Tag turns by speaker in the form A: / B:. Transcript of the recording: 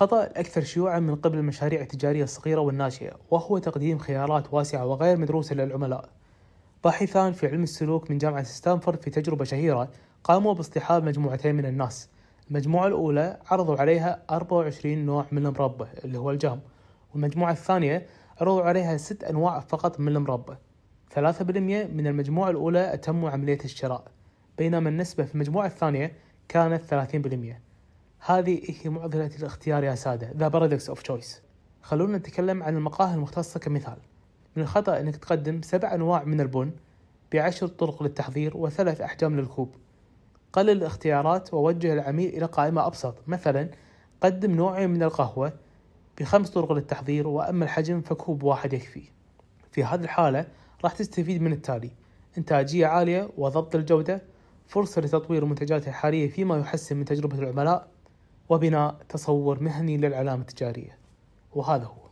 A: الخطأ الأكثر شيوعا من قبل المشاريع التجارية الصغيرة والناشئة وهو تقديم خيارات واسعة وغير مدروسة للعملاء باحثان في علم السلوك من جامعة ستانفورد في تجربة شهيرة قاموا باصطحاب مجموعتين من الناس المجموعة الأولى عرضوا عليها 24 نوع من المربى اللي هو الجام والمجموعة الثانية عرضوا عليها ست أنواع فقط من المربى 3% من المجموعة الأولى أتموا عملية الشراء بينما النسبة في المجموعة الثانية كانت 30% هذه هي معضلة الاختيار يا سادة ذا بارادوكس اوف تشويس خلونا نتكلم عن المقاهي المختصة كمثال من الخطأ أنك تقدم سبع أنواع من البن بعشر طرق للتحضير وثلاث أحجام للكوب قلل الاختيارات ووجه العميل إلى قائمة أبسط مثلا قدم نوعين من القهوة بخمس طرق للتحضير وأما الحجم فكوب واحد يكفي في هذه الحالة راح تستفيد من التالي إنتاجية عالية وضبط الجودة فرصة لتطوير منتجاتك الحالية فيما يحسن من تجربة العملاء وبناء تصور مهني للعلامة التجارية وهذا هو